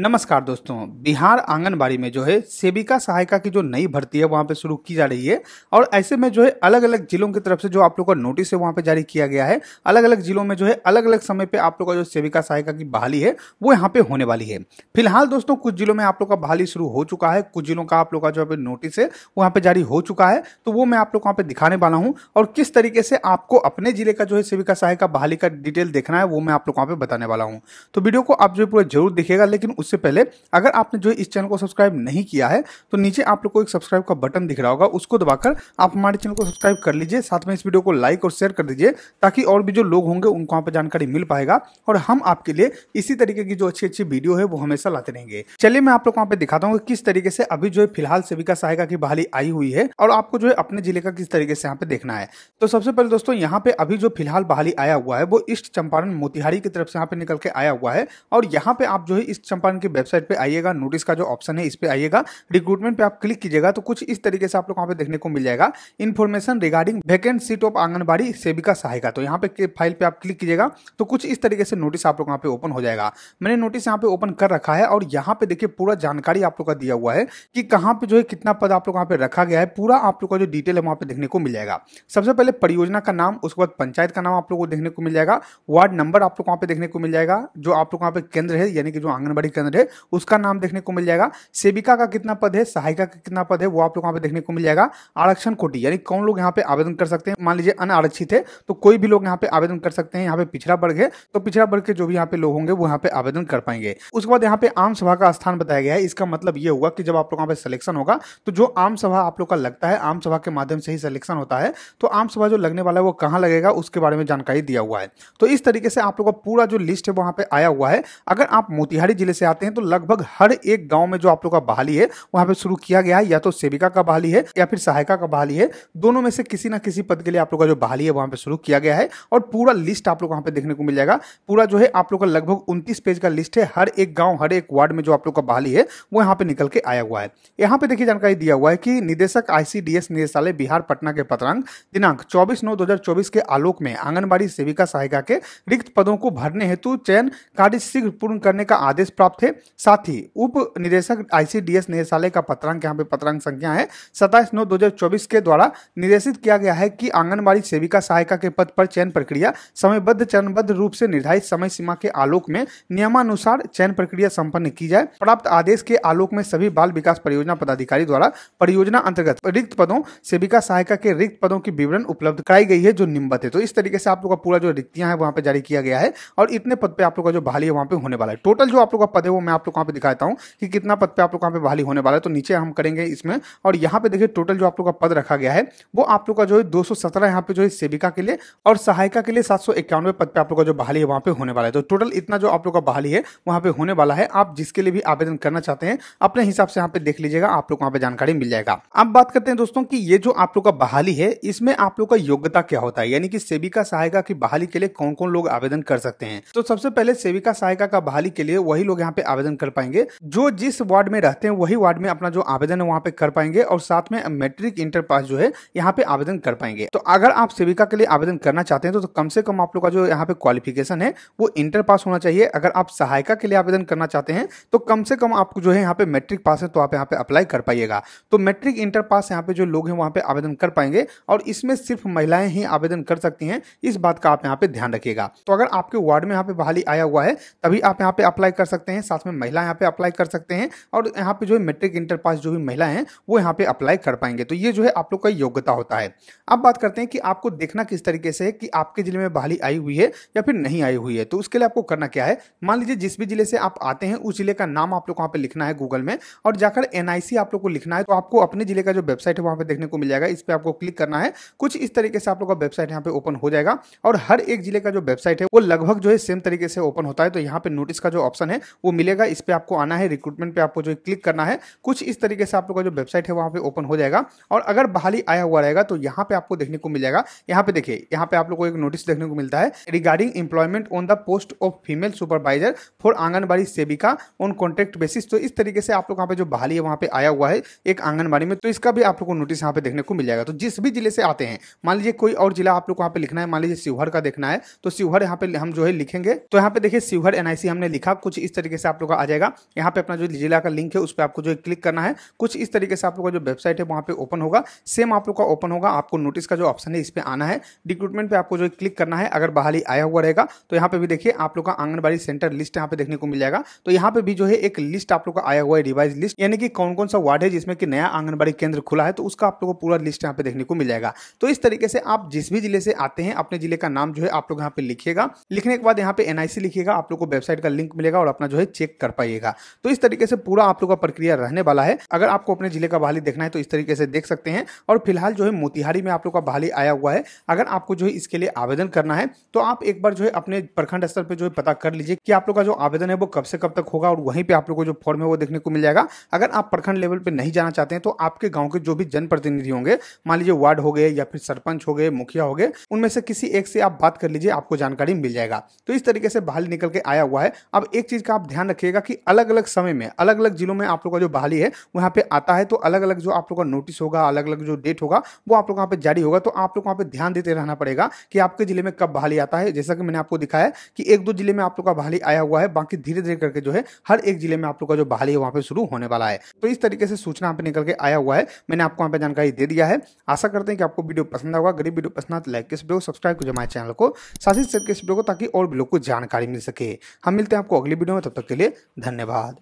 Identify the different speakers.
Speaker 1: नमस्कार दोस्तों बिहार आंगनबाड़ी में जो है सेविका सहायिका की जो नई भर्ती है वहाँ पे शुरू की जा रही है और ऐसे में जो है अलग अलग जिलों की तरफ से जो आप लोग का नोटिस है वहाँ पे जारी किया गया है अलग अलग जिलों में जो है अलग अलग समय पे आप लोग का जो सेविका सहायिका की बहाली है वो यहाँ पे होने वाली है फिलहाल दोस्तों कुछ जिलों में आप लोग का बहाली शुरू हो चुका है कुछ जिलों का आप लोग का जो नोटिस है वहाँ पे जारी हो चुका है तो वो मैं आप लोग वहाँ पे दिखाने वाला हूँ और किस तरीके से आपको अपने जिले का जो है सेविका सहायिका बहाली का डिटेल देखना है वो मैं आप लोग वहाँ पे बताने वाला हूँ तो वीडियो को आप जो पूरा जरूर दिखेगा लेकिन उससे पहले अगर आपने जो इस चैनल को सब्सक्राइब नहीं किया है तो नीचे आप लोग को एक सब्सक्राइब का बटन दिख रहा होगा उसको दबाकर आप हमारे चैनल को सब्सक्राइब कर लीजिए साथ में इस वीडियो को लाइक और शेयर कर दीजिए ताकि और भी जो लोग होंगे उनको वहाँ पर जानकारी मिल पाएगा और हम आपके लिए इसी तरीके की जो अच्छी अच्छी वीडियो है वो हमेशा लाते रहेंगे चलिए मैं आप लोग वहाँ पे दिखाता हूँ किस तरीके से अभी जो है फिलहाल सेविका सहायिका की बहाली आई हुई है और आपको जो है अपने जिले का किस तरीके से यहाँ पे देखना है तो सबसे पहले दोस्तों यहाँ पे अभी जो फिलहाल बहाली आया हुआ है वो ईस्ट चंपारण मोतिहारी की तरफ से यहाँ पे निकल के आया हुआ है और यहाँ पे आप जो है ईस्ट चंपारण की वेबसाइट पे आइएगा नोटिस का जो ऑप्शन है इस पर आइएगा रिक्रूटमेंट पे आप क्लिक कीजिएगा तो कुछ इस तरीके से आप लोग वहाँ पे देखने को मिल जाएगा information regarding vacant seat of anganwadi सेविका सहायिका तो यहाँ पे फाइल पे आप क्लिक कीजिएगा तो कुछ इस तरीके से नोटिस आप लोग वहाँ पे ओपन हो जाएगा मैंने नोटिस यहाँ पे ओपन कर रखा है और यहाँ पे देखिए पूरा जानकारी आप लोग का दिया हुआ है कि कहाँ पे जो है कितना पद आप लोग वहाँ पे रखा गया है पूरा आप लोग का जो डिटेल है वहाँ पे देखने को मिल जाएगा सबसे पहले परियोजना का नाम उसके बाद पंचायत का नाम आप लोग को देखने को मिल जाएगा वार्ड नंबर आप लोग वहाँ पे देखने को मिल जाएगा जो आप लोग वहाँ पे केंद्र है यानी कि जो आंगनबाड़ी के अंदर है उसका नाम देखने को मिल जाएगा सेविका का कितना पद है सहायिका का कितना पद है वो आप लोग यहाँ पे देखने को मिल जाएगा आरक्षण कोटी यानी कौन लोग यहाँ पे आवेदन कर सकते हैं मान लीजिए अनारक्षित है तो कोई भी लोग यहाँ पे आवेदन कर सकते हैं यहाँ पे पिछड़ा वर्ग है तो पिछड़ा वर्ग के जो भी यहाँ पे लोग होंगे वो यहाँ पे आवेदन कर पाएंगे उसके बाद यहाँ पे आम सभा का स्थान बताया गया है इसका मतलब ये हुआ कि जब आप लोग यहाँ पे सिलेक्शन होगा तो जो आम सभा आप लोग का लगता है आम सभा के माध्यम से ही सिलेक्शन होता है तो आम सभा जो लगने वाला है वो कहाँ लगेगा उसके बारे में जानकारी दिया हुआ है तो इस तरीके से आप लोग का पूरा जो लिस्ट है वहाँ पे आया हुआ है अगर आप मोतिहारी जिले से आते हैं तो लगभग हर एक गांव में जो आप लोग का बहाली है वहां पे शुरू किया गया है या तो सेविका का बहाली है या फिर सहायिका का बहाली है दोनों में से किसी ना किसी पद के लिए आप लोग का जो बहाली है वहां पे शुरू किया गया है और पूरा लिस्ट आप लोग वहां पे देखने को मिल जाएगा पूरा जो है आप लोग का लगभग उन्तीस पेज का लिस्ट है हर एक गाँव हर एक वार्ड में जो आप लोग का बहाली है वो यहाँ पे निकल के आया हुआ है यहाँ पे देखिए जानकारी दिया हुआ है कि निदेशक आईसीडीएस निदेशालय बिहार पटना के पत्रांक दिनांक चौबीस नौ दो के आलोक में आंगनबाड़ी सेविका सहायिका के रिक्त पदों को भरने हेतु चयन कार्य शीघ्र पूर्ण करने का आदेश प्राप्त थे साथ ही उप निदेशक आईसीडीएस निदेशालय का पत्रांक यहाँ पे पत्रांक संख्या है सत्ताईस नौ 2024 के द्वारा निर्देशित किया गया है कि आंगनबाड़ी सेविका सहायिका के पद पर चयन प्रक्रिया समयबद्ध चरणबद्ध रूप से निर्धारित समय सीमा के आलोक में नियमानुसार चयन प्रक्रिया संपन्न की जाए प्राप्त आदेश के आलोक में सभी बाल विकास परियोजना पदाधिकारी द्वारा परियोजना अंतर्गत रिक्त पदों सेविका सहायिका के रिक्त पदों की विवरण उपलब्ध कराई गई है जो निम्बत है तो इस तरीके से आप लोग का पूरा जो रिक्तियां है वहां पर जारी किया गया है और इतने पद पे आप लोग का जो बहाली है वहां पे होने वाला है टोटल जो आप लोग का पद है वो मैं आप लोग कहाँ पे दिखाता हूँ कि कितना पद पे आप लोग कहाँ पे बहाली होने वाला है तो नीचे हम करेंगे इसमें और यहाँ पे देखिए टोटल जो आप लोग का पद रखा गया है वो आप लोग का जो है दो सौ सत्रह यहाँ पे जो है सेविका के लिए और सहायिका के लिए सात सौ इक्यानवे पद पे आप लोग का जो बहाली है वहाँ पे होने वाला है तो टोटल इतना जो आप लोग का बहाली है वहाँ पे होने वाला है आप जिसके लिए भी आवेदन करना चाहते हैं अपने हिसाब से यहाँ पे देख लीजिएगा आप लोग वहाँ पे जानकारी मिल जाएगा अब बात करते हैं दोस्तों की ये जो आप लोग का बहाली है इसमें आप लोग का योग्यता क्या होता है यानी कि सेविका सहायिका की बहाली के लिए कौन कौन लोग आवेदन कर सकते हैं तो सबसे पहले सेविका सहायिका का बहाली के लिए वही लोग यहाँ पे आवेदन कर पाएंगे जो जिस वार्ड में रहते हैं वही वार्ड में अपना जो आवेदन है वहाँ पे कर पाएंगे और साथ में मैट्रिक इंटर पास जो है यहाँ पे आवेदन कर पाएंगे तो अगर आप सेविका के लिए आवेदन करना चाहते हैं तो, तो कम से कम आप लोग का जो यहाँ पे क्वालिफिकेशन है वो इंटर पास होना चाहिए अगर आप सहायिका के लिए आवेदन करना चाहते हैं तो कम से कम आपको जो है यहाँ पे मैट्रिक पास है तो आप यहाँ पे अप्लाई कर पाइएगा तो मैट्रिक इंटर पास यहाँ पे जो लोग हैं वहाँ पे आवेदन कर पाएंगे और इसमें सिर्फ महिलाएं ही आवेदन कर सकती हैं इस बात का आप यहाँ पे ध्यान रखिएगा तो अगर आपके वार्ड में यहाँ पे बहाली आया हुआ है तभी आप यहाँ पे अप्लाई कर सकते हैं साथ में महिला यहाँ पे अप्लाई कर सकते हैं और यहाँ पे जो है मेट्रिक इंटर पास जो भी महिला हैं वो यहाँ पे अप्लाई कर पाएंगे तो ये जो है आप लोग का योग्यता होता है अब बात करते हैं कि आपको देखना किस तरीके से है कि आपके जिले में बहाली आई हुई है या फिर नहीं आई हुई है तो उसके लिए आपको करना क्या है मान लीजिए जिस भी जिले से आप आते हैं उस जिले का नाम आप लोग वहाँ पे लिखना है गूगल में और जाकर एन आप लोग को लिखना है तो आपको अपने जिले का जो वेबसाइट है वहाँ पे देखने को मिल जाएगा इस पर आपको क्लिक करना है कुछ इस तरीके से आप लोग का वेबसाइट यहाँ पे ओपन हो जाएगा और हर एक जिले का जो वेबसाइट है वो लगभग जो है सेम तरीके से ओपन होता है तो यहाँ पे नोटिस का जो ऑप्शन है वो मिलेगा इस पर आपको आना है रिक्रूटमेंट पर आपको जो क्लिक करना है कुछ इस तरीके से आप लोग का जो वेबसाइट है वहाँ पर ओपन हो जाएगा और अगर बहाली आया हुआ रहेगा तो यहाँ पर आपको देखने को मिल जाएगा यहाँ पे देखिए यहाँ पे आप लोग को एक नोटिस देखने को मिलता है regarding employment on the post of female supervisor for anganwadi सेविका ऑन कॉन्ट्रैक्ट बेसिस तो इस तरीके से आप लोग वहाँ पे जो बहाली है वहाँ पे आया हुआ है एक आंगनबाड़ी में तो इसका भी आप लोग को नोटिस यहाँ पे देखने को मिल जाएगा तो जिस भी जिले से आते हैं मान लीजिए कोई और जिला आप लोग को यहाँ पे लिखना है मान लीजिए शिवहर का देखना है तो शिवहर यहाँ पे हम जो है लिखेंगे तो यहाँ पे देखिए शिवहर एनआईसी हमने लिखा कुछ इस तरीके से आप लोग का आ जाएगा यहाँ पे अपना जो जिला का लिंक है उस पर आपको जो क्लिक करना है कुछ इस तरीके से आप लोग का जो वेबसाइट है वहाँ पे ओपन होगा सेम आप लोग का ओपन होगा आपको नोटिस का जो ऑप्शन है इस पर आना है रिक्रूटमेंट पर आपको जो क्लिक करना है अगर बहाली आया हुआ रहेगा तो यहाँ पर भी देखिए आप लोग का आंगनबाड़ी सेंटर लिस्ट यहाँ पे देखने को मिल जाएगा तो यहाँ पे भी जो है एक लिस्ट आप लोग का आया हुआ है रिवाइज लिस्ट यानी कि कौन कौन सा वार्ड है जिसमें कि नया आंगनबाड़ी केंद्र खुला है तो उसका आप लोग को पूरा लिस्ट यहाँ पे देखने को मिल जाएगा तो इस तरीके से आप जिस भी जिले से आते हैं अपने जिले का नाम जो है आप लोग यहाँ पे लिखिएगा लिखने के बाद यहाँ पे एनआईसी लिखिएगा आप लोग को वेबसाइट का लिंक मिलेगा और अपना जो है चेक कर पाइएगा तो इस तरीके से पूरा आप लोग का प्रक्रिया रहने वाला है अगर आपको अपने जिले का बहाली देखना है तो इस तरीके से देख सकते हैं और फिलहाल जो है मोतिहारी में आप लोग का बहाली आया हुआ है अगर आपको जो है इसके लिए आवेदन करना है तो आप एक बार जो है अपने प्रखंड स्तर पर जो है पता कर लीजिए कि आप लोग का जो आवेदन है वो कब से कब तक होगा और वहीं पर आप लोग को जो फॉर्म है वो देखने को मिल जाएगा अगर आप प्रखंड लेवल पर नहीं जाना चाहते हैं तो आपके गाँव के जो भी जनप्रतिनिधि होंगे मान लीजिए वार्ड हो गए या फिर सरपंच हो गए मुखिया हो गए उनमें से किसी एक से आप बात कर लीजिए आपको जानकारी मिल जाएगा तो इस तरीके से बहाली निकल के आया हुआ है अब एक चीज का आप ध्यान ध्यान रखिएगा कि अलग अलग समय में अलग अलग जिलों में आप लोग का जो बहाली है वहाँ पे आता है तो अलग अलग जो आप लोग का नोटिस होगा अलग अलग जो डेट होगा वो आप लोग वहाँ पे जारी होगा तो आप लोग वहाँ पे ध्यान देते रहना पड़ेगा कि आपके जिले में कब बहाली आता है जैसा कि मैंने आपको दिखाया कि एक दो जिले में आप लोग का बहाली आया हुआ है बाकी धीरे धीरे करके जो है हर एक जिले में आप लोग का जो बहाली है वहाँ पर शुरू होने वाला है तो इस तरीके से सूचना यहाँ निकल के आया हुआ है मैंने आपको वहाँ पर जानकारी दे दिया है आशा करते हैं कि आपको वीडियो पसंद होगा गरीब वीडियो पसंद आता लाइक इस वीडियो सब्सक्राइब कीजिए हमारे चैनल को साथ ही शेयर इस वीडियो को ताकि और भी लोग को जानकारी मिल सके हम मिलते हैं आपको अगली वीडियो में तब तक के लिए धन्यवाद